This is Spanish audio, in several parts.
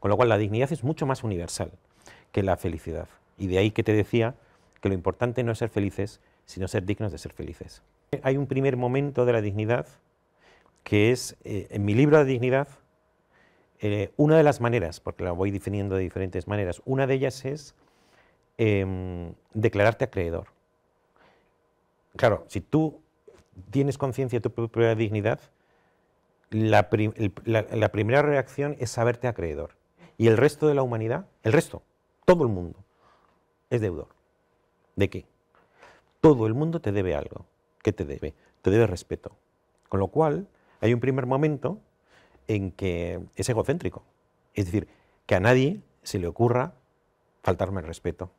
Con lo cual, la dignidad es mucho más universal que la felicidad. Y de ahí que te decía que lo importante no es ser felices, sino ser dignos de ser felices. Hay un primer momento de la dignidad que es, eh, en mi libro de dignidad, eh, una de las maneras, porque la voy definiendo de diferentes maneras, una de ellas es em, declararte acreedor. Claro, si tú tienes conciencia de tu propia dignidad, la primera reacción es saberte acreedor. Y el resto de la humanidad, el resto, todo el mundo, es deudor. ¿De qué? Todo el mundo te debe algo. ¿Qué te debe? Te debe respeto. Con lo cual, hay un primer momento en que es egocéntrico. Es decir, que a nadie se le ocurra faltarme el respeto.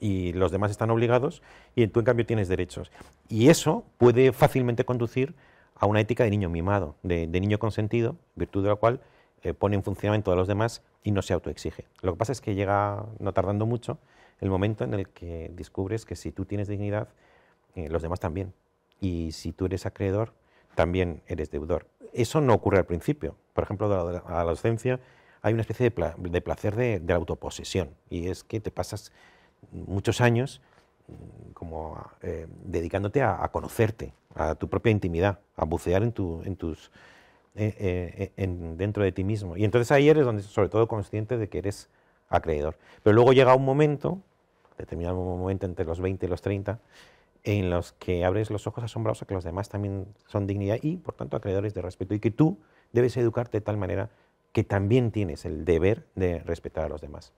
Y los demás están obligados y tú en cambio tienes derechos. Y eso puede fácilmente conducir a una ética de niño mimado, de, de niño consentido, virtud de la cual eh, pone en funcionamiento a los demás y no se autoexige. Lo que pasa es que llega, no tardando mucho, el momento en el que descubres que si tú tienes dignidad, eh, los demás también. Y si tú eres acreedor, también eres deudor. Eso no ocurre al principio. Por ejemplo, de la, adolescencia hay una especie de, placer de, la autoposesión. Y es que te pasas muchos años mm, como eh, dedicándote a, conocerte, a tu propia intimidad, a bucear en tus eh, eh, eh, dentro de ti mismo. Y entonces ahí eres donde, sobre todo consciente de que eres acreedor. Pero luego llega un momento, determinado momento entre los 20 y los 30, en los que abres los ojos asombrados a que los demás también son dignidad y, por tanto, acreedores de respeto. Y que tú debes educarte de tal manera que también tienes el deber de respetar a los demás.